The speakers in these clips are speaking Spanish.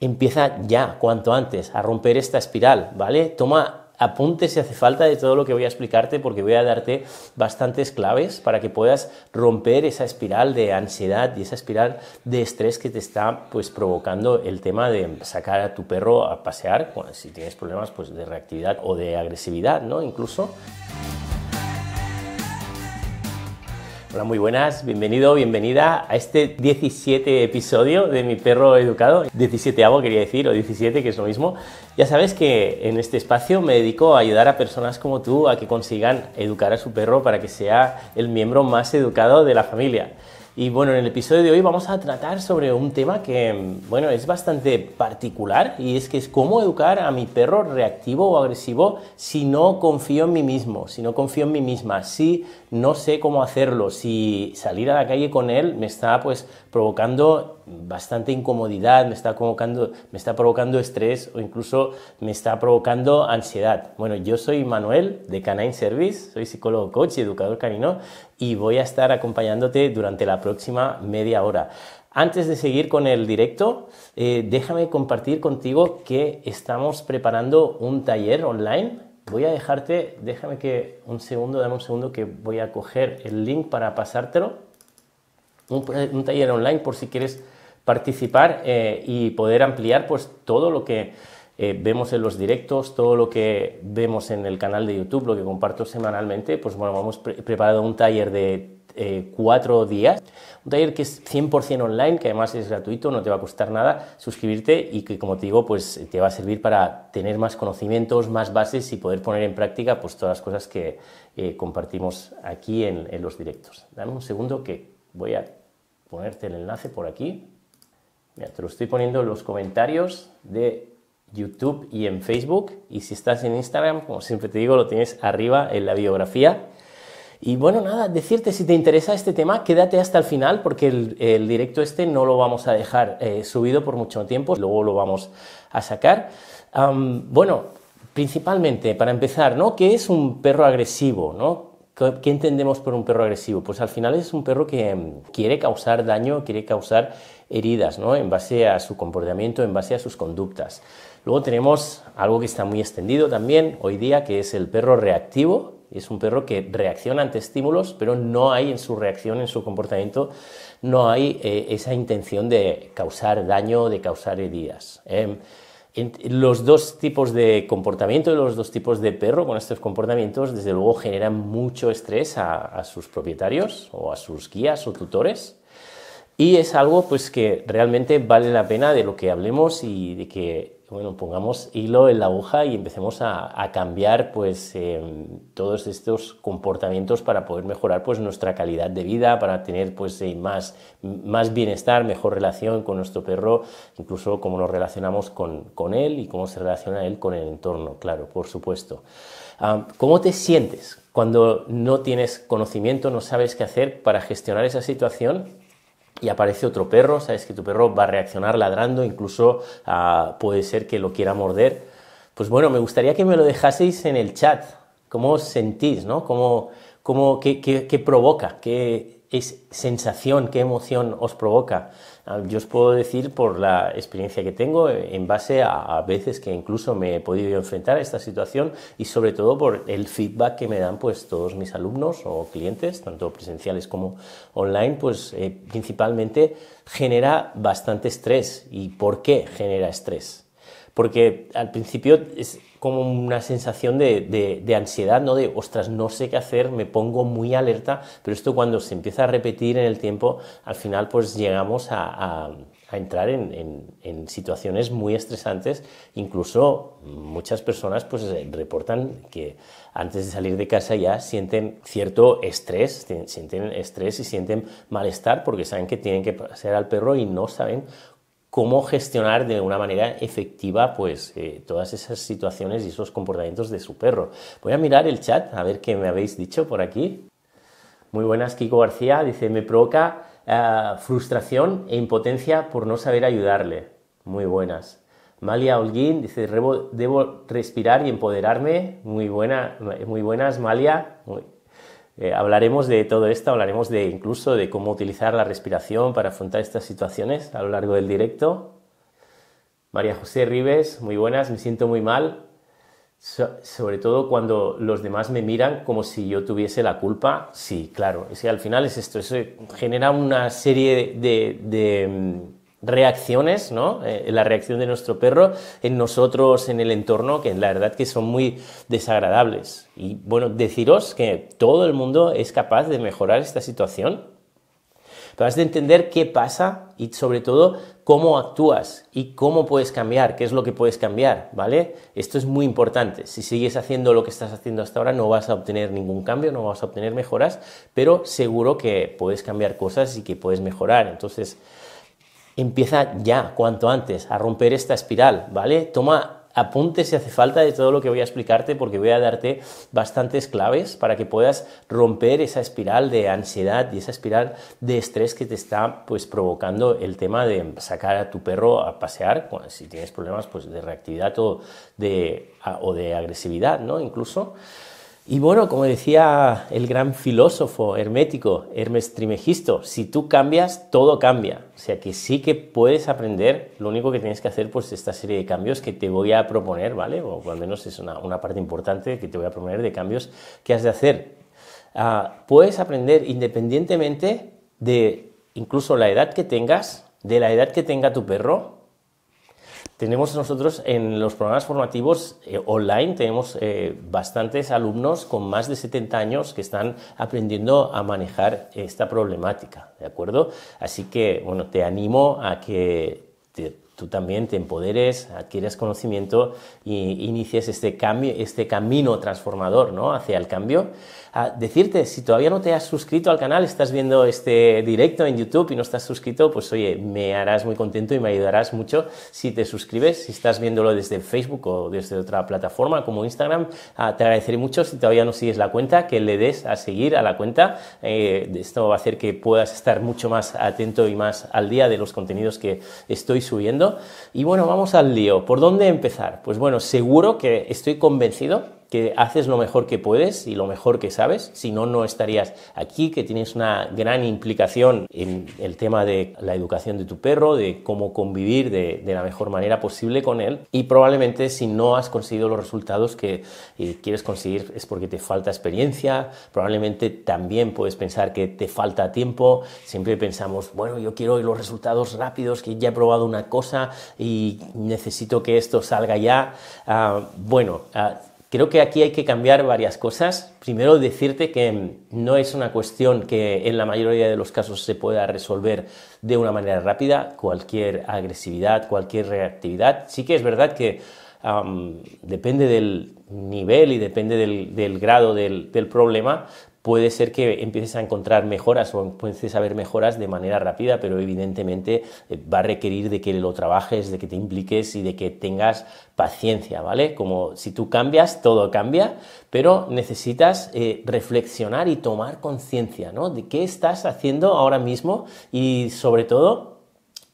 Empieza ya, cuanto antes, a romper esta espiral, ¿vale? Toma apunte si hace falta de todo lo que voy a explicarte porque voy a darte bastantes claves para que puedas romper esa espiral de ansiedad y esa espiral de estrés que te está pues provocando el tema de sacar a tu perro a pasear, si tienes problemas pues de reactividad o de agresividad, ¿no? Incluso Hola, muy buenas, bienvenido, bienvenida a este 17 episodio de Mi Perro Educado, 17 avo quería decir, o 17 que es lo mismo. Ya sabes que en este espacio me dedico a ayudar a personas como tú a que consigan educar a su perro para que sea el miembro más educado de la familia. Y bueno, en el episodio de hoy vamos a tratar sobre un tema que, bueno, es bastante particular y es que es cómo educar a mi perro reactivo o agresivo si no confío en mí mismo, si no confío en mí misma, si no sé cómo hacerlo, si salir a la calle con él me está pues provocando bastante incomodidad, me está, provocando, me está provocando estrés o incluso me está provocando ansiedad. Bueno, yo soy Manuel de Canine Service, soy psicólogo coach y educador canino y voy a estar acompañándote durante la próxima media hora. Antes de seguir con el directo, eh, déjame compartir contigo que estamos preparando un taller online voy a dejarte, déjame que un segundo, dame un segundo que voy a coger el link para pasártelo. Un, eh, taller online por si quieres participar eh, y poder ampliar pues todo lo que eh, vemos en los directos, todo lo que vemos en el canal de YouTube, lo que comparto semanalmente, pues bueno, hemos preparado un taller de eh, cuatro días. Un taller que es 100% online, que además es gratuito, no te va a costar nada suscribirte y que, como te digo, pues te va a servir para tener más conocimientos, más bases y poder poner en práctica pues, todas las cosas que eh, compartimos aquí en, los directos. Dame un segundo que voy a ponerte el enlace por aquí. te lo estoy poniendo en los comentarios de YouTube y en Facebook. Y si estás en Instagram, como siempre te digo, lo tienes arriba en la biografía. Y bueno, nada, decirte si te interesa este tema, quédate hasta el final porque el, directo este no lo vamos a dejar eh, subido por mucho tiempo, luego lo vamos a sacar. bueno, principalmente, para empezar, ¿no? ¿Qué es un perro agresivo? ¿no? ¿Qué entendemos por un perro agresivo? Pues al final es un perro que em, quiere causar daño, quiere causar heridas, ¿no? En base a su comportamiento, en base a sus conductas. Luego tenemos algo que está muy extendido también hoy día, que es el perro reactivo, es un perro que reacciona ante estímulos, pero no hay en su reacción, en su comportamiento, no hay eh, esa intención de causar daño, de causar heridas. ¿eh? los dos tipos de comportamiento los dos tipos de perro con estos comportamientos, desde luego, generan mucho estrés a sus propietarios o a sus guías o tutores y es algo pues que realmente vale la pena de lo que hablemos y de que bueno, pongamos hilo en la aguja y empecemos a, cambiar pues em, todos estos comportamientos para poder mejorar pues nuestra calidad de vida, para tener pues eh, más, más bienestar, mejor relación con nuestro perro, incluso cómo nos relacionamos con, él y cómo se relaciona él con el entorno, claro, por supuesto. ¿Cómo te sientes cuando no tienes conocimiento, no sabes qué hacer para gestionar esa situación? y aparece otro perro, sabes que tu perro va a reaccionar ladrando, incluso ah, puede ser que lo quiera morder. Pues bueno, me gustaría que me lo dejaseis en el chat. ¿Cómo os sentís? ¿no? qué, qué provoca? ¿Qué es sensación? ¿Qué emoción os provoca? Ah, yo os puedo decir por la experiencia que tengo eh, en base a, veces que incluso me he podido enfrentar a esta situación y sobre todo por el feedback que me dan pues, todos mis alumnos o clientes, tanto presenciales como online, pues eh, principalmente genera bastante estrés. ¿Y por qué genera estrés? porque al principio es como una sensación de, ansiedad, ¿no? De, ostras, no sé qué hacer, me pongo muy alerta, pero esto cuando se empieza a repetir en el tiempo, al final pues llegamos a, entrar en, situaciones muy estresantes. Incluso muchas personas pues reportan que antes de salir de casa ya sienten cierto estrés, sienten estrés y sienten malestar porque saben que tienen que pasear al perro y no saben cómo gestionar de una manera efectiva pues eh, todas esas situaciones y esos comportamientos de su perro. Voy a mirar el chat a ver qué me habéis dicho por aquí. Muy buenas, Kiko García. Dice, me provoca eh, frustración e impotencia por no saber ayudarle. Muy buenas. Malia Holguín dice, debo respirar y empoderarme. Muy, buena, muy buenas, Malia. Muy eh, hablaremos de todo esto, hablaremos de incluso de cómo utilizar la respiración para afrontar estas situaciones a lo largo del directo. María José Rives, muy buenas, me siento muy mal, sobre todo cuando los demás me miran como si yo tuviese la culpa. Sí, claro, al final es esto, eso genera una serie de mm, reacciones, ¿no? Eh, la reacción de nuestro perro en nosotros, en el entorno, que la verdad que son muy desagradables. Y bueno, deciros que todo el mundo es capaz de mejorar esta situación, pero de entender qué pasa y sobre todo cómo actúas y cómo puedes cambiar, qué es lo que puedes cambiar, ¿vale? Esto es muy importante. Si sigues haciendo lo que estás haciendo hasta ahora no vas a obtener ningún cambio, no vas a obtener mejoras, pero seguro que puedes cambiar cosas y que puedes mejorar. Entonces, empieza ya, cuanto antes, a romper esta espiral, ¿vale? Toma apunte si hace falta de todo lo que voy a explicarte porque voy a darte bastantes claves para que puedas romper esa espiral de ansiedad y esa espiral de estrés que te está pues provocando el tema de sacar a tu perro a pasear si tienes problemas pues, de reactividad o de agresividad, ¿no? Incluso y bueno, como decía el gran filósofo hermético Hermes Trimegisto, si tú cambias, todo cambia. O sea que sí que puedes aprender, lo único que tienes que hacer pues esta serie de cambios que te voy a proponer, ¿vale? O al menos es una, parte importante que te voy a proponer de cambios que has de hacer. Ah, puedes aprender independientemente de incluso la edad que tengas, de la edad que tenga tu perro, tenemos nosotros en los programas formativos eh, online, tenemos eh, bastantes alumnos con más de 70 años que están aprendiendo a manejar esta problemática, ¿de acuerdo? Así que, bueno, te animo a que tú también te empoderes, adquieras conocimiento e inicies este, cambio, este camino transformador, Hacia el cambio a decirte, si todavía no te has suscrito al canal, estás viendo este directo en YouTube y no estás suscrito, pues oye, me harás muy contento y me ayudarás mucho si te suscribes, si estás viéndolo desde Facebook o desde otra plataforma como Instagram, ah, te agradeceré mucho si todavía no sigues la cuenta, que le des a seguir a la cuenta. Eh, esto va a hacer que puedas estar mucho más atento y más al día de los contenidos que estoy subiendo. Y bueno, vamos al lío. ¿Por dónde empezar? Pues bueno, seguro que estoy convencido que haces lo mejor que puedes y lo mejor que sabes, si no, no estarías aquí, que tienes una gran implicación en el tema de la educación de tu perro, de cómo convivir de, la mejor manera posible con él y probablemente si no has conseguido los resultados que eh, quieres conseguir es porque te falta experiencia, probablemente también puedes pensar que te falta tiempo, siempre pensamos, bueno, yo quiero los resultados rápidos, que ya he probado una cosa y necesito que esto salga ya. Ah, bueno, ah, Creo que aquí hay que cambiar varias cosas. Primero, decirte que no es una cuestión que en la mayoría de los casos se pueda resolver de una manera rápida, cualquier agresividad, cualquier reactividad. Sí que es verdad que depende del nivel y depende del, grado del, del problema, puede ser que empieces a encontrar mejoras o empieces a ver mejoras de manera rápida, pero evidentemente eh, va a requerir de que lo trabajes, de que te impliques y de que tengas paciencia, ¿vale? Como si tú cambias, todo cambia, pero necesitas eh, reflexionar y tomar conciencia, ¿no? De qué estás haciendo ahora mismo y sobre todo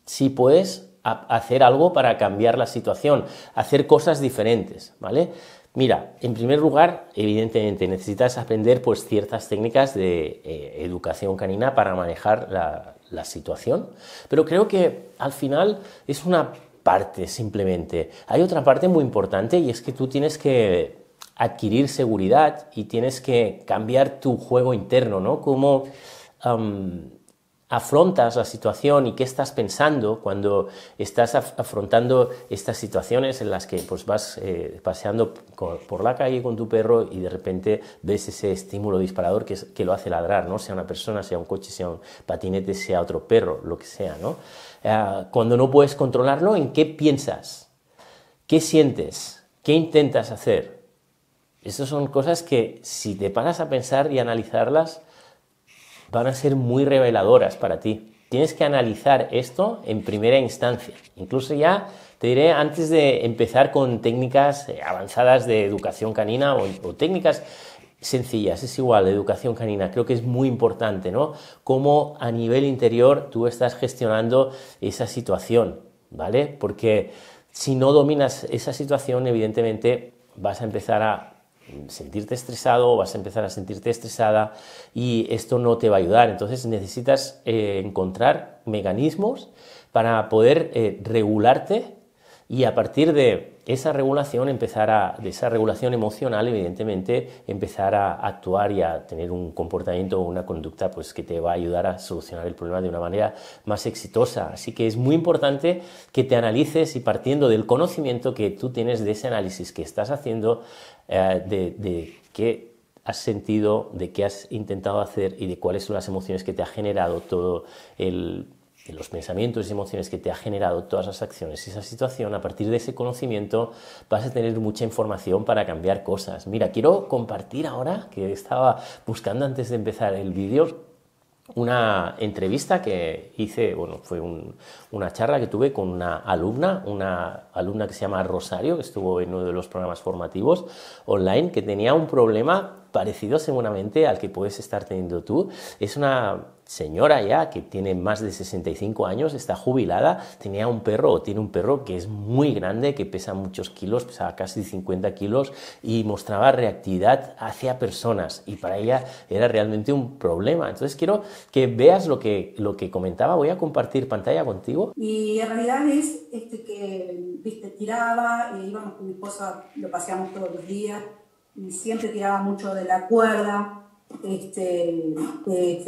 si puedes hacer algo para cambiar la situación, hacer cosas diferentes, ¿vale? Mira, en primer lugar, evidentemente necesitas aprender pues, ciertas técnicas de eh, educación canina para manejar la, situación, pero creo que al final es una parte simplemente. Hay otra parte muy importante y es que tú tienes que adquirir seguridad y tienes que cambiar tu juego interno, ¿no? Como afrontas la situación y qué estás pensando cuando estás afrontando estas situaciones en las que pues, vas eh, paseando por la calle con tu perro y de repente ves ese estímulo disparador que, lo hace ladrar, ¿no? sea una persona, sea un coche, sea un patinete, sea otro perro, lo que sea. Ah, cuando no puedes controlarlo, ¿en qué piensas? ¿Qué sientes? ¿Qué intentas hacer? Estas son cosas que si te paras a pensar y analizarlas, van a ser muy reveladoras para ti. Tienes que analizar esto en primera instancia. Incluso ya te diré, antes de empezar con técnicas eh, avanzadas de educación canina o, técnicas sencillas, es igual, educación canina, creo que es muy importante, ¿no? Cómo a nivel interior tú estás gestionando esa situación, ¿vale? Porque si no dominas esa situación, evidentemente vas a empezar a sentirte estresado, o vas a empezar a sentirte estresada y esto no te va a ayudar. Entonces necesitas eh, encontrar mecanismos para poder eh, regularte y a partir de esa regulación empezar de esa regulación emocional, evidentemente, empezar a actuar y a tener un comportamiento o una conducta pues, que te va a ayudar a solucionar el problema de una manera más exitosa. Así que es muy importante que te analices y partiendo del conocimiento que tú tienes de ese análisis que estás haciendo, eh, de, de qué has sentido, de qué has intentado hacer y de cuáles son las emociones que te ha generado todo el los pensamientos y emociones que te ha generado todas las acciones y esa situación, a partir de ese conocimiento vas a tener mucha información para cambiar cosas. Mira, quiero compartir ahora, que estaba buscando antes de empezar el vídeo, una entrevista que hice, bueno, fue una charla que tuve con una alumna, una alumna que se llama Rosario, que estuvo en uno de los programas formativos online, que tenía un problema parecido seguramente al que puedes estar teniendo tú. Es una señora ya que tiene más de 65 años, está jubilada, tenía un perro o tiene un perro que es muy grande, que pesa muchos kilos, pesaba casi 50 kilos y mostraba reactividad hacia personas y para ella era realmente un problema. Entonces quiero que veas lo que, lo que comentaba, voy a compartir pantalla contigo. Y en realidad es este que, viste, tiraba, eh, íbamos con mi esposa, lo paseamos todos los días siempre tiraba mucho de la cuerda, este,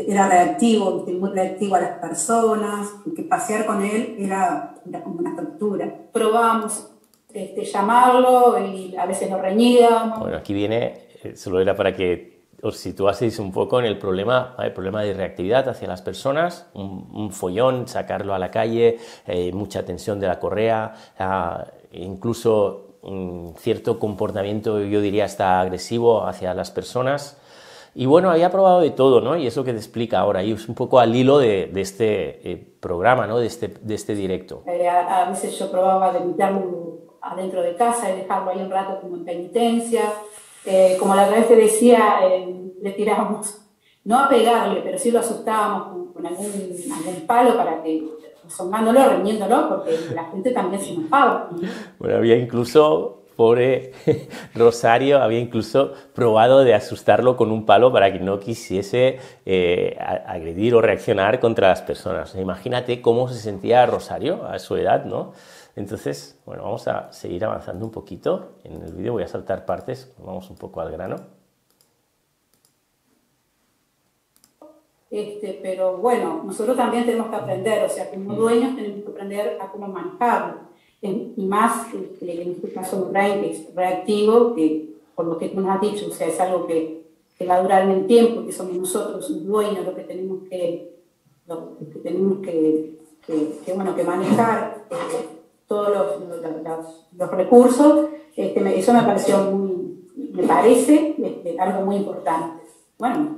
era reactivo, muy reactivo a las personas, que pasear con él era, como una tortura. Probábamos este, llamarlo y a veces nos reñíamos. Bueno, aquí viene, eh, solo era para que os situaseis un poco en el problema, el problema de reactividad hacia las personas, un, follón, sacarlo a la calle, eh, mucha tensión de la correa, ah, incluso cierto comportamiento, yo diría, hasta agresivo hacia las personas. Y bueno, había probado de todo, ¿no? Y eso que te explica ahora, y es un poco al hilo de, este eh, programa, ¿no? De este, de este directo. Eh, a, veces yo probaba de meterlo adentro de casa y dejarlo ahí un rato como en penitencia. Eh, como la vez te decía, le tirábamos, no a pegarle, pero sí lo asustábamos con, con algún, algún, palo para que asomándolo, reñiéndolo, porque la gente también se enojaba. Bueno, había incluso, pobre Rosario, había incluso probado de asustarlo con un palo para que no quisiese eh, agredir o reaccionar contra las personas. Imagínate cómo se sentía Rosario a su edad, ¿no? Entonces, bueno, vamos a seguir avanzando un poquito en el vídeo, voy a saltar partes, vamos un poco al grano. Este, pero bueno, nosotros también tenemos que aprender, o sea, como mm. dueños tenemos que aprender a cómo manejarlo. Y más, en este caso, reactivo, que por lo que tú nos has dicho, o sea, es algo que, va a durar en el tiempo, que somos nosotros los dueños los que tenemos que, tenemos que, que, manejar eh, todos los, recursos. Este, eso me me parece este, algo muy importante. Bueno,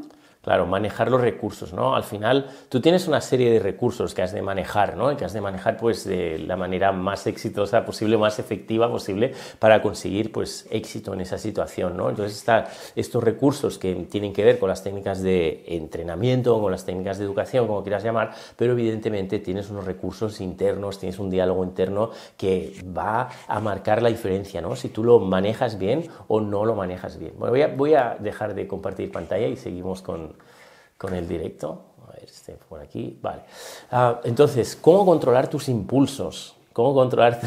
Claro, manejar los recursos, ¿no? Al final tú tienes una serie de recursos que has de manejar, ¿no? Y que has de manejar pues de la manera más exitosa posible, más efectiva posible para conseguir pues éxito en esa situación, ¿no? Entonces está, estos recursos que tienen que ver con las técnicas de entrenamiento, con las técnicas de educación, como quieras llamar, pero evidentemente tienes unos recursos internos, tienes un diálogo interno que va a marcar la diferencia, ¿no? Si tú lo manejas bien o no lo manejas bien. Bueno, voy voy a dejar de compartir pantalla y seguimos con con el directo. A ver, este por aquí. Vale. Ah, entonces, ¿cómo controlar tus impulsos? ¿Cómo controlar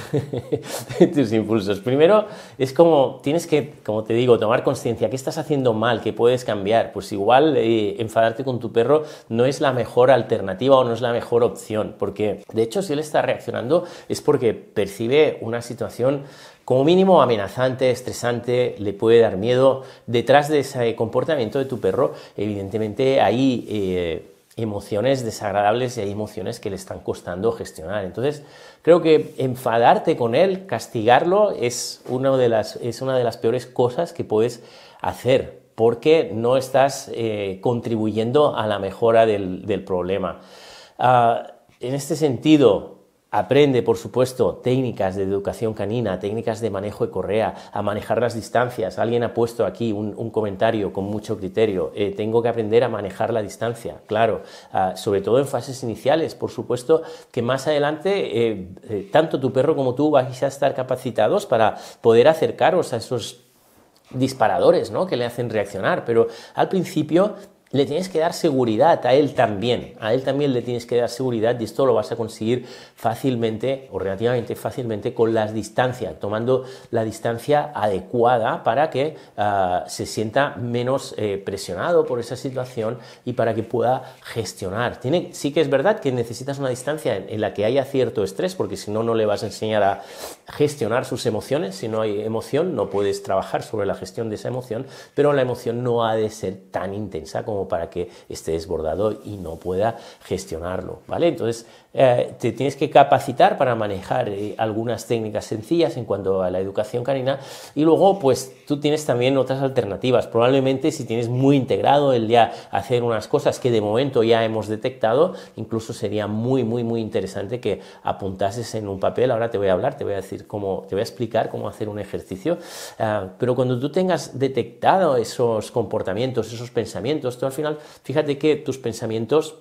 tus impulsos? Primero, es como tienes que, como te digo, tomar conciencia. ¿Qué estás haciendo mal? ¿Qué puedes cambiar? Pues igual eh, enfadarte con tu perro no es la mejor alternativa o no es la mejor opción. Porque, de hecho, si él está reaccionando es porque percibe una situación como mínimo amenazante, estresante, le puede dar miedo. Detrás de ese comportamiento de tu perro, evidentemente hay eh, emociones desagradables y hay emociones que le están costando gestionar. Entonces, creo que enfadarte con él, castigarlo, es una de las, es una de las peores cosas que puedes hacer porque no estás eh, contribuyendo a la mejora del, problema. Ah, en este sentido, Aprende, por supuesto, técnicas de educación canina, técnicas de manejo de correa, a manejar las distancias. Alguien ha puesto aquí un, comentario con mucho criterio. Eh, tengo que aprender a manejar la distancia, claro, ah, sobre todo en fases iniciales. Por supuesto que más adelante eh, eh, tanto tu perro como tú vais a estar capacitados para poder acercaros a esos disparadores ¿no? que le hacen reaccionar, pero al principio le tienes que dar seguridad a él también. A él también le tienes que dar seguridad y esto lo vas a conseguir fácilmente o relativamente fácilmente con las distancias, tomando la distancia adecuada para que ah, se sienta menos eh, presionado por esa situación y para que pueda gestionar. Tiene, sí que es verdad que necesitas una distancia en la que haya cierto estrés, porque si no, no le vas a enseñar a gestionar sus emociones. Si no hay emoción, no puedes trabajar sobre la gestión de esa emoción, pero la emoción no ha de ser tan intensa como para que esté desbordado y no pueda gestionarlo, ¿vale? Entonces, eh, te tienes que capacitar para manejar eh, algunas técnicas sencillas en cuanto a la educación canina y luego, pues, tú tienes también otras alternativas. Probablemente si tienes muy integrado el ya hacer unas cosas que de momento ya hemos detectado, incluso sería muy, muy, muy interesante que apuntases en un papel. Ahora te voy a hablar, te voy a decir cómo, te voy a explicar cómo hacer un ejercicio. Ah, pero cuando tú tengas detectado esos comportamientos, esos pensamientos, al final, fíjate que tus pensamientos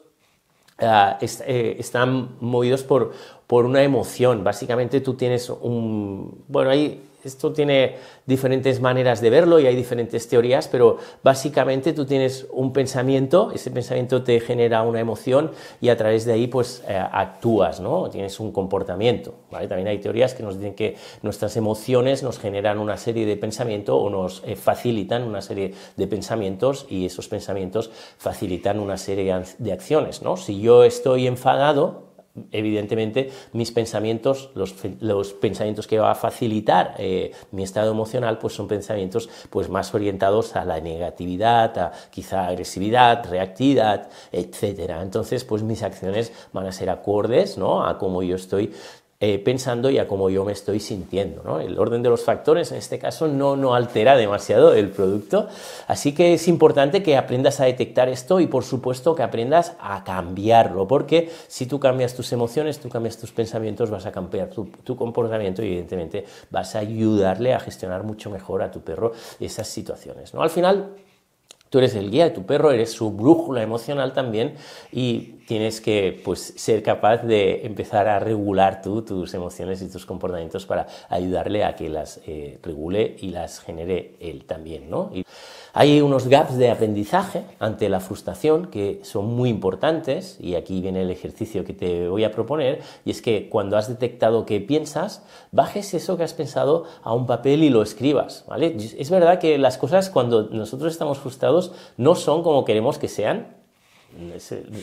ah, eh, están movidos por, por una emoción. Básicamente tú tienes un... Bueno, hay esto tiene diferentes maneras de verlo y hay diferentes teorías, pero básicamente tú tienes un pensamiento, ese pensamiento te genera una emoción y a través de ahí pues eh, actúas, ¿no? Tienes un comportamiento, ¿vale? También hay teorías que nos dicen que nuestras emociones nos generan una serie de pensamientos o nos eh, facilitan una serie de pensamientos y esos pensamientos facilitan una serie de acciones, ¿no? Si yo estoy enfadado, evidentemente mis pensamientos, los, pensamientos que va a facilitar eh, mi estado emocional, pues son pensamientos pues, más orientados a la negatividad, a quizá agresividad, reactividad, etc. Entonces, pues mis acciones van a ser acordes ¿no? a cómo yo estoy eh, pensando ya como yo me estoy sintiendo. ¿no? El orden de los factores en este caso no, no altera demasiado el producto, así que es importante que aprendas a detectar esto y por supuesto que aprendas a cambiarlo, porque si tú cambias tus emociones, tú cambias tus pensamientos, vas a cambiar tu, comportamiento y evidentemente vas a ayudarle a gestionar mucho mejor a tu perro esas situaciones. ¿no? Al final, Tú eres el guía de tu perro, eres su brújula emocional también y tienes que pues, ser capaz de empezar a regular tú tus emociones y tus comportamientos para ayudarle a que las eh, regule y las genere él también, ¿no? Hay unos gaps de aprendizaje ante la frustración que son muy importantes y aquí viene el ejercicio que te voy a proponer y es que cuando has detectado que piensas, bajes eso que has pensado a un papel y lo escribas, Es verdad que las cosas cuando nosotros estamos frustrados no son como queremos que sean,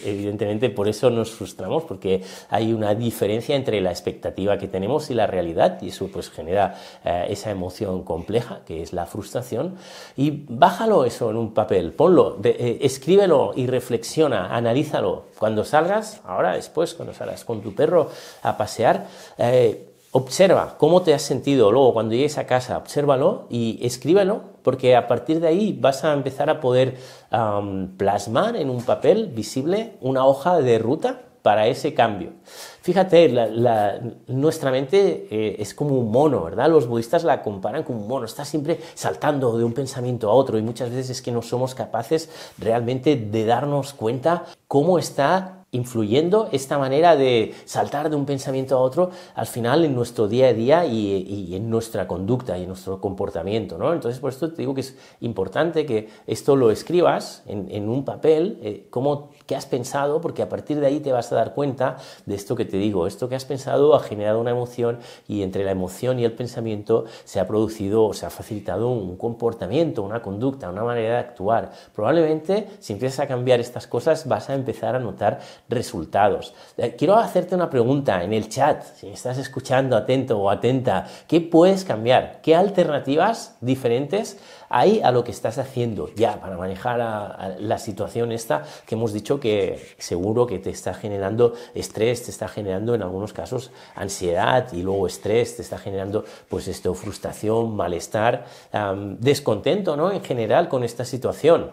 evidentemente por eso nos frustramos, porque hay una diferencia entre la expectativa que tenemos y la realidad, y eso pues genera eh, esa emoción compleja que es la frustración. Y bájalo eso en un papel, ponlo, eh, escríbelo y reflexiona, analízalo. Cuando salgas, ahora después, cuando salgas con tu perro a pasear, eh, observa cómo te has sentido luego cuando llegues a casa, obsérvalo y escríbalo, porque a partir de ahí vas a empezar a poder plasmar en un papel visible una hoja de ruta para ese cambio. Fíjate, nuestra mente eh, es como un mono, ¿verdad? Los budistas la comparan con un mono, está siempre saltando de un pensamiento a otro y muchas veces es que no somos capaces realmente de darnos cuenta cómo está influyendo esta manera de saltar de un pensamiento a otro al final en nuestro día a día y, en nuestra conducta y en nuestro comportamiento. ¿no? Entonces, por esto te digo que es importante que esto lo escribas en, un papel, eh, como qué has pensado, porque a partir de ahí te vas a dar cuenta de esto que te digo. Esto que has pensado ha generado una emoción y entre la emoción y el pensamiento se ha producido o se ha facilitado un comportamiento, una conducta, una manera de actuar. Probablemente si empiezas a cambiar estas cosas vas a empezar a notar resultados. Eh, quiero hacerte una pregunta en el chat, si estás escuchando atento o atenta, ¿qué puedes cambiar? ¿Qué alternativas diferentes? ahí a lo que estás haciendo ya para manejar la situación esta que hemos dicho que seguro que te está generando estrés, te está generando en algunos casos ansiedad y luego estrés, te está generando pues esto, frustración, malestar, descontento ¿no? en general con esta situación.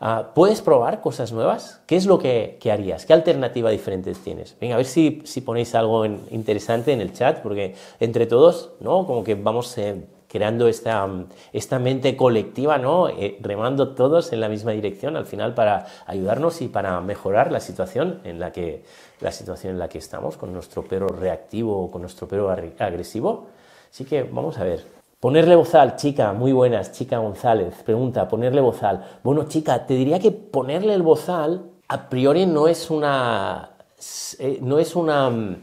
Ah, ¿Puedes probar cosas nuevas? ¿Qué es lo que, harías? ¿Qué alternativa diferente tienes? Venga, a ver si, si ponéis algo interesante en el chat, porque entre todos, ¿no? Como que vamos eh, creando esta, mm, esta mente colectiva, ¿no? Eh, remando todos en la misma dirección al final para ayudarnos y para mejorar la situación en la que, la situación en la que estamos, con nuestro pero reactivo o con nuestro pero agresivo. Así que vamos a ver. Ponerle bozal, chica, muy buenas, chica González, pregunta, ponerle bozal. Bueno, chica, te diría que ponerle el bozal a priori no es una... Eh, no es una mm,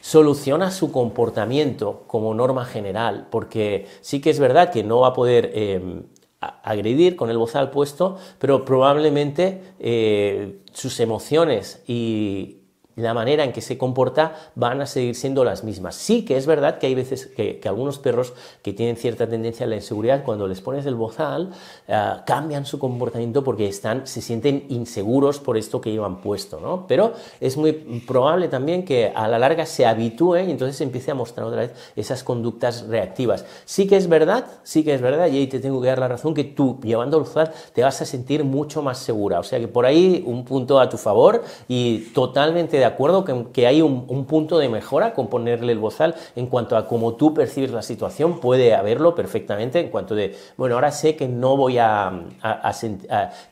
soluciona su comportamiento como norma general, porque sí que es verdad que no va a poder em, agredir con el bozal puesto, pero probablemente eh, sus emociones y, la manera en que se comporta van a seguir siendo las mismas. Sí que es verdad que hay veces que, algunos perros que tienen cierta tendencia a la inseguridad, cuando les pones el bozal, eh, cambian su comportamiento porque están, se sienten inseguros por esto que llevan puesto, ¿no? Pero es muy probable también que a la larga se habitúen y entonces empiece a mostrar otra vez esas conductas reactivas. Sí que es verdad, sí que es verdad, y ahí te tengo que dar la razón, que tú llevando el bozal te vas a sentir mucho más segura. O sea que por ahí un punto a tu favor y totalmente de acuerdo que, hay un, punto de mejora con ponerle el bozal en cuanto a cómo tú percibes la situación, puede haberlo perfectamente en cuanto de, bueno, ahora sé que no voy a,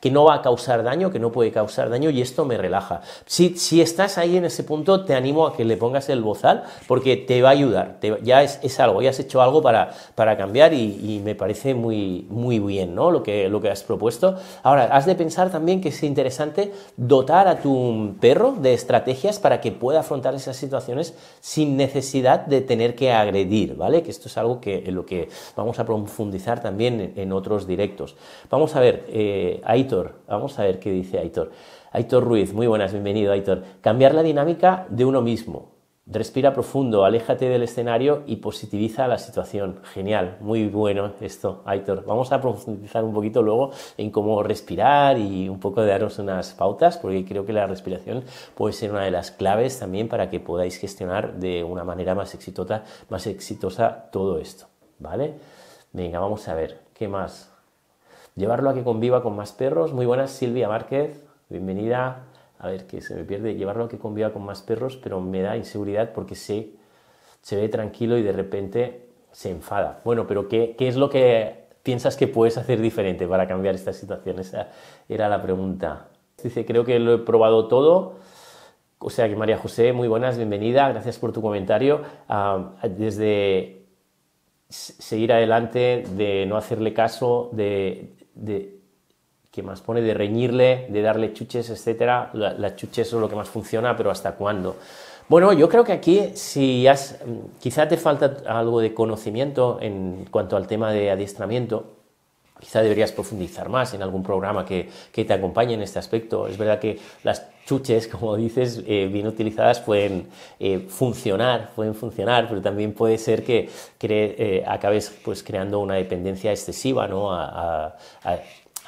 que no va a causar daño, que no puede causar daño y esto me relaja. Si, si estás ahí en ese punto, te animo a que le pongas el bozal porque te va a ayudar, ya es, algo, ya has hecho algo para, para cambiar y, y me parece muy, muy bien ¿no? lo, que, lo que has propuesto. Ahora, has de pensar también que es interesante dotar a tu perro de estrategia para que pueda afrontar esas situaciones sin necesidad de tener que agredir, ¿vale? Que esto es algo que, en lo que vamos a profundizar también en, otros directos. Vamos a ver, eh, Aitor, vamos a ver qué dice Aitor. Aitor Ruiz, muy buenas, bienvenido Aitor. Cambiar la dinámica de uno mismo. Respira profundo, aléjate del escenario y positiviza la situación. Genial, muy bueno esto, Aitor. Vamos a profundizar un poquito luego en cómo respirar y un poco de daros unas pautas, porque creo que la respiración puede ser una de las claves también para que podáis gestionar de una manera más exitosa, más exitosa todo esto, ¿vale? Venga, vamos a ver, ¿qué más? Llevarlo a que conviva con más perros. Muy buenas, Silvia Márquez, bienvenida a ver que se me pierde, llevarlo a que conviva con más perros, pero me da inseguridad porque se, se ve tranquilo y de repente se enfada. Bueno, pero ¿qué, qué es lo que piensas que puedes hacer diferente para cambiar esta situación? Esa ah, era la pregunta. Dice, creo que lo he probado todo. O sea que María José, muy buenas, bienvenida, gracias por tu comentario. Ah, desde seguir adelante, de no hacerle caso, de que más pone de reñirle, de darle chuches, etcétera. Las la chuches son lo que más funciona, pero ¿hasta cuándo? Bueno, yo creo que aquí si has, quizá te falta algo de conocimiento en cuanto al tema de adiestramiento, quizá deberías profundizar más en algún programa que, que te acompañe en este aspecto. Es verdad que las chuches, como dices, eh, bien utilizadas pueden eh, funcionar, pueden funcionar, pero también puede ser que cree, eh, acabes pues, creando una dependencia excesiva ¿no? a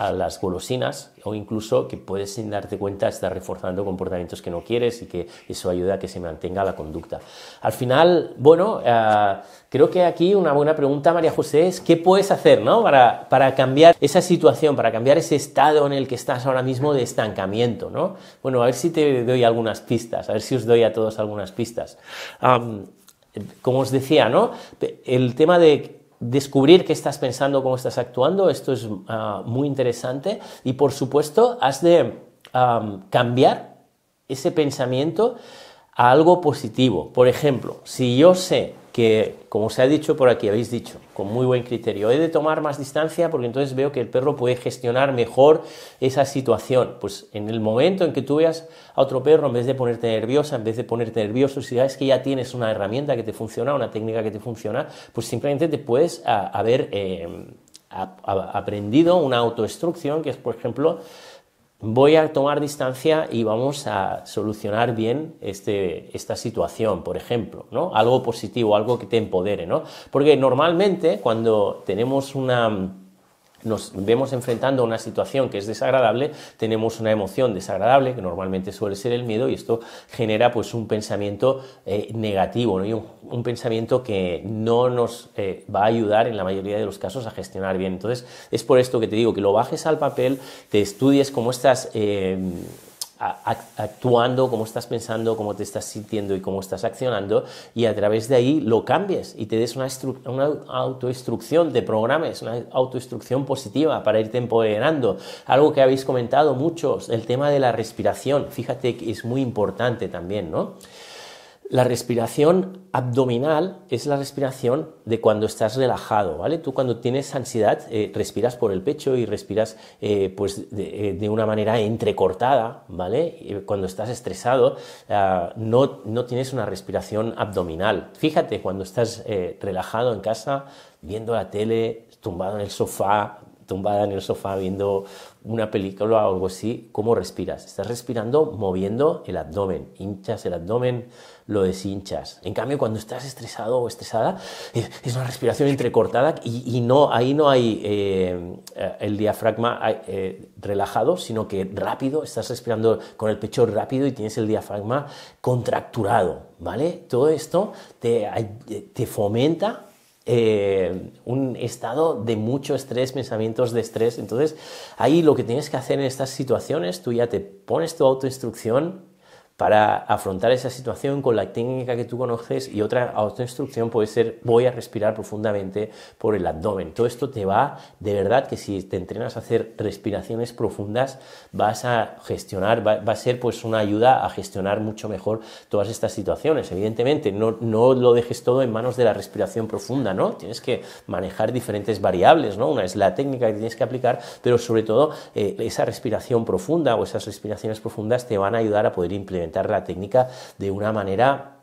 a las golosinas o incluso que puedes sin darte cuenta estar reforzando comportamientos que no quieres y que eso ayuda a que se mantenga la conducta. Al final, bueno, eh, creo que aquí una buena pregunta, María José, es qué puedes hacer ¿no? para, cambiar esa situación, para cambiar ese estado en el que estás ahora mismo de estancamiento. ¿no? Bueno, a ver si te doy algunas pistas, a ver si os doy a todos algunas pistas. Eh, como os decía, ¿no? El tema de descubrir qué estás pensando, cómo estás actuando, esto es ah, muy interesante. Y por supuesto, has de cambiar ese pensamiento a algo positivo. Por ejemplo, si yo sé que, como se ha dicho por aquí, habéis dicho, muy buen criterio. He de tomar más distancia porque entonces veo que el perro puede gestionar mejor esa situación. Pues en el momento en que tú veas a otro perro, en vez de ponerte nerviosa, en vez de ponerte nervioso, si sabes que ya tienes una herramienta que te funciona, una técnica que te funciona, pues simplemente te puedes ah, haber eh, aprendido una autoestrucción que es, por ejemplo, voy a tomar distancia y vamos a solucionar bien este, esta situación, por ejemplo, ¿no? Algo positivo, algo que te empodere, ¿no? Porque normalmente cuando tenemos una nos vemos enfrentando a una situación que es desagradable, tenemos una emoción desagradable, que normalmente suele ser el miedo, y esto genera pues un pensamiento eh, negativo, y un, pensamiento que no nos eh, va a ayudar en la mayoría de los casos a gestionar bien. Entonces, es por esto que te digo, que lo bajes al papel, te estudies cómo estás... Eh, actuando, cómo estás pensando, cómo te estás sintiendo y cómo estás accionando, y a través de ahí lo cambies y te des una, autoestrucción autoinstrucción, programas, programes, una autoinstrucción positiva para irte empoderando. Algo que habéis comentado muchos, el tema de la respiración, fíjate que es muy importante también, ¿no? La respiración abdominal es la respiración de cuando estás relajado, ¿vale? Tú cuando tienes ansiedad eh, respiras por el pecho y respiras eh, pues, eh, de, una manera entrecortada, ¿vale? Cuando estás estresado ah, no, tienes una respiración abdominal. Fíjate, cuando estás relajado en casa, viendo la tele, tumbado en el sofá, tumbada en el sofá viendo una película o algo así, ¿cómo respiras? Estás respirando moviendo el abdomen, hinchas el abdomen, lo deshinchas. En cambio, cuando estás estresado o estresada, eh, es una respiración entrecortada y, no, ahí no hay eh, eh, el diafragma relajado, sino que rápido, estás respirando con el pecho rápido y tienes el diafragma contracturado, ¿vale? Todo esto te, te fomenta eh, un estado de mucho estrés, pensamientos de estrés. Entonces, ahí lo que tienes que hacer en estas situaciones, tú ya te pones tu autoinstrucción, para afrontar esa situación con la técnica que tú conoces y otra, otra instrucción puede ser voy a respirar profundamente por el abdomen. Todo esto te va, de verdad, que si te entrenas a hacer respiraciones profundas, vas a gestionar, va, a ser pues una ayuda a gestionar mucho mejor todas estas situaciones. Evidentemente, no, no lo dejes todo en manos de la respiración profunda, ¿no? Tienes que manejar diferentes variables, ¿no? Una es la técnica que tienes que aplicar, pero sobre todo eh, esa respiración profunda o esas respiraciones profundas te van a ayudar a poder implementar la técnica de una manera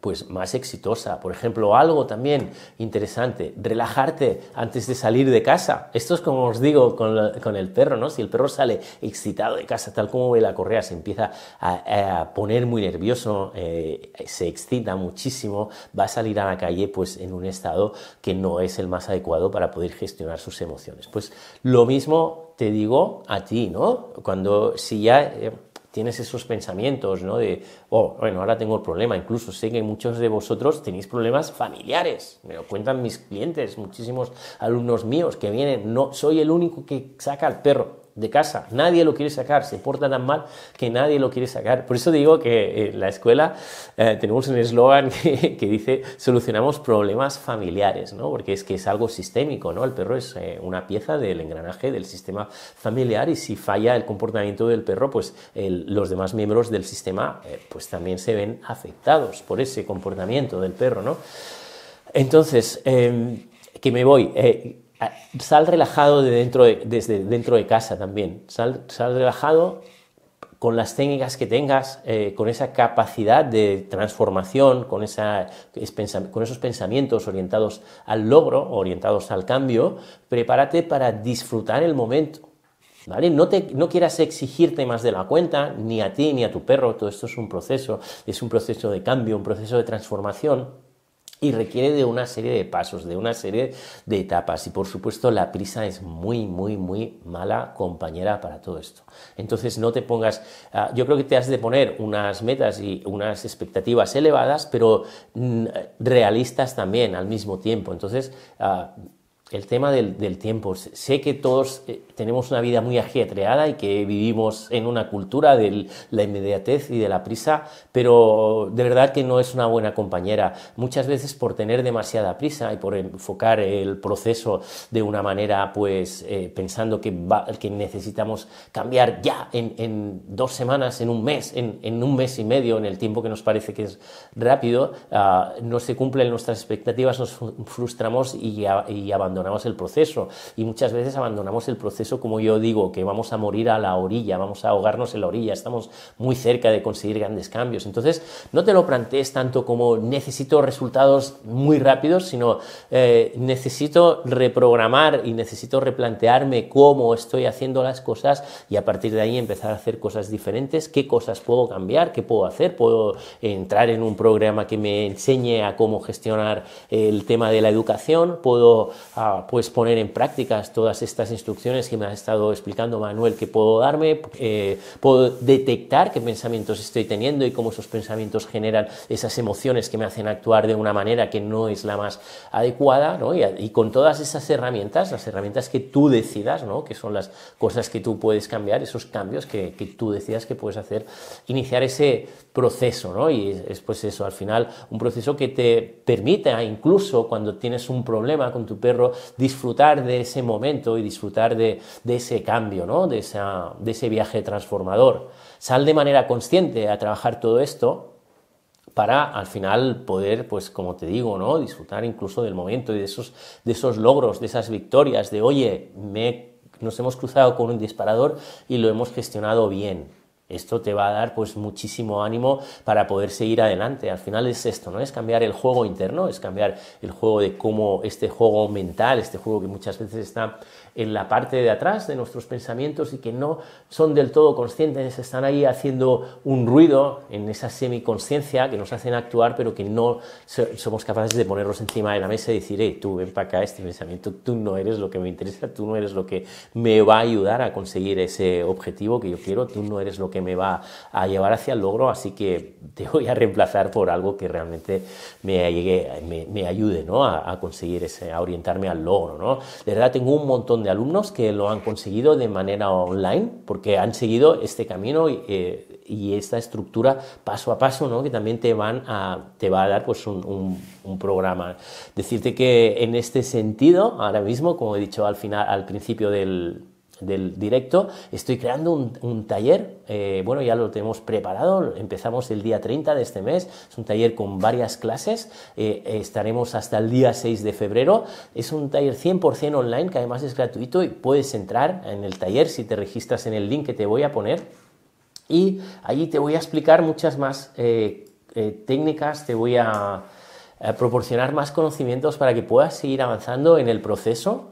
pues más exitosa. Por ejemplo, algo también interesante, relajarte antes de salir de casa. Esto es como os digo con, el perro, ¿no? Si el perro sale excitado de casa, tal como ve la correa, se empieza a, poner muy nervioso, eh, se excita muchísimo, va a salir a la calle pues en un estado que no es el más adecuado para poder gestionar sus emociones. Pues lo mismo te digo a ti, ¿no? Cuando si ya... Eh, tienes esos pensamientos, ¿no? De, oh, bueno, ahora tengo el problema. Incluso sé que muchos de vosotros tenéis problemas familiares. Me lo cuentan mis clientes, muchísimos alumnos míos que vienen. No soy el único que saca al perro de casa. Nadie lo quiere sacar, se porta tan mal que nadie lo quiere sacar. Por eso digo que en eh, la escuela eh, tenemos un eslogan que, dice solucionamos problemas familiares, ¿no? porque es que es algo sistémico, ¿no? el perro es eh, una pieza del engranaje del sistema familiar y si falla el comportamiento del perro, pues los demás miembros del sistema pues también se ven afectados por ese comportamiento del perro. ¿no? Entonces, em, que me voy Ah, sal relajado dentro de, desde dentro de casa también. Sal, relajado con las técnicas que tengas, eh, con esa capacidad de transformación, con, esos pensamientos orientados al logro, orientados al cambio, prepárate para disfrutar el momento. No, no quieras exigirte más de la cuenta, ni a ti ni a tu perro, todo esto es un proceso, es un proceso de cambio, un proceso de transformación y requiere de una serie de pasos, de una serie de etapas. Y por supuesto la prisa es muy, muy, muy mala compañera para todo esto. Entonces no te pongas, ah, yo creo que te has de poner unas metas y unas expectativas elevadas, pero mm, realistas también al mismo tiempo. Entonces... Ah, el tema del, tiempo. Sé que todos eh, tenemos una vida muy ajetreada y que vivimos en una cultura de la inmediatez y de la prisa, pero de verdad que no es una buena compañera. Muchas veces por tener demasiada prisa y por enfocar el proceso de una manera, pues eh, pensando que, que necesitamos cambiar ya en, dos semanas, en un mes, en, un mes y medio, en el tiempo que nos parece que es rápido, ah, no se cumplen nuestras expectativas, nos frustramos y, y abandonamos el proceso. Y muchas veces abandonamos el proceso como yo digo, que vamos a morir a la orilla, vamos a ahogarnos en la orilla, estamos muy cerca de conseguir grandes cambios. Entonces, no te lo plantees tanto como necesito resultados muy rápidos, sino eh, necesito reprogramar y necesito replantearme cómo estoy haciendo las cosas y a partir de ahí empezar a hacer cosas diferentes, qué cosas puedo cambiar, qué puedo hacer, puedo entrar en un programa que me enseñe a cómo gestionar el tema de la educación, puedo ah, pues, poner en prácticas todas estas instrucciones que me ha estado explicando Manuel que puedo darme, eh, puedo detectar qué pensamientos estoy teniendo y cómo esos pensamientos generan esas emociones que me hacen actuar de una manera que no es la más adecuada, ¿no? y, con todas esas herramientas, las herramientas que tú decidas, ¿no? Que son las cosas que tú puedes cambiar, esos cambios que, tú decidas que puedes hacer, iniciar ese proceso, ¿no? Y es pues eso, al final, un proceso que te permita, incluso cuando tienes un problema con tu perro, disfrutar de ese momento y disfrutar de, de ese cambio, ¿no? de, ese viaje transformador. Sal de manera consciente a trabajar todo esto para al final poder, pues como te digo, ¿no? disfrutar incluso del momento y de esos, de esos logros, de esas victorias, de oye, me, nos hemos cruzado con un disparador y lo hemos gestionado bien. Esto te va a dar pues muchísimo ánimo para poder seguir adelante. Al final es esto, ¿no? Es cambiar el juego interno, es cambiar el juego de cómo este juego mental, este juego que muchas veces está en la parte de atrás de nuestros pensamientos y que no son del todo conscientes, están ahí haciendo un ruido en esa semiconsciencia que nos hacen actuar, pero que no somos capaces de ponerlos encima de la mesa y decir, hey, tú ven para acá este pensamiento, tú no eres lo que me interesa, tú no eres lo que me va a ayudar a conseguir ese objetivo que yo quiero, tú no eres lo que me va a llevar hacia el logro, así que te voy a reemplazar por algo que realmente me, me, ayude ¿no? a, a, conseguir ese, a orientarme al logro. ¿no? De verdad tengo un montón de alumnos que lo han conseguido de manera online porque han seguido este camino eh, y, esta estructura paso a paso ¿no? que también te, van a, te va a dar pues, un, un, programa. Decirte que en este sentido, ahora mismo, como he dicho al, final, al principio del, del directo, estoy creando un, taller, eh, bueno, ya lo tenemos preparado, empezamos el día 30 de este mes, es un taller con varias clases, eh, estaremos hasta el día 6 de febrero, es un taller 100% online que además es gratuito y puedes entrar en el taller si te registras en el link que te voy a poner y allí te voy a explicar muchas más eh, técnicas, te voy a proporcionar más conocimientos para que puedas seguir avanzando en el proceso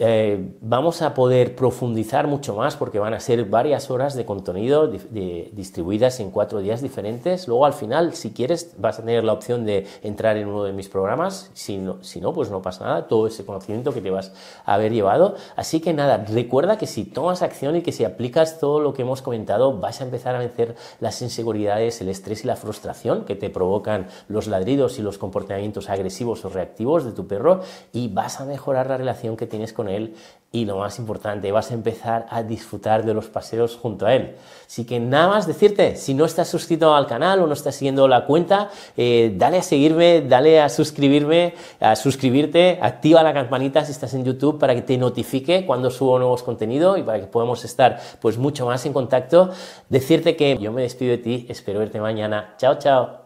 eh, vamos a poder profundizar mucho más porque van a ser varias horas de contenido distribuidas en cuatro días diferentes. Luego al final, si quieres, vas a tener la opción de entrar en uno de mis programas. Si no, si no pues no pasa nada, todo ese conocimiento que te vas a haber llevado. Así que nada, recuerda que si tomas acción y que si aplicas todo lo que hemos comentado, vas a empezar a vencer las inseguridades, el estrés y la frustración que te provocan los ladridos y los comportamientos agresivos o reactivos de tu perro y vas a mejorar la relación que tienes con él y lo más importante, vas a empezar a disfrutar de los paseos junto a él. Así que nada más decirte, si no estás suscrito al canal o no estás siguiendo la cuenta, eh, dale a seguirme, dale a suscribirme, a suscribirte, activa la campanita si estás en YouTube para que te notifique cuando subo nuevos contenidos y para que podamos estar pues mucho más en contacto. Decirte que yo me despido de ti, espero verte mañana. Chao, chao.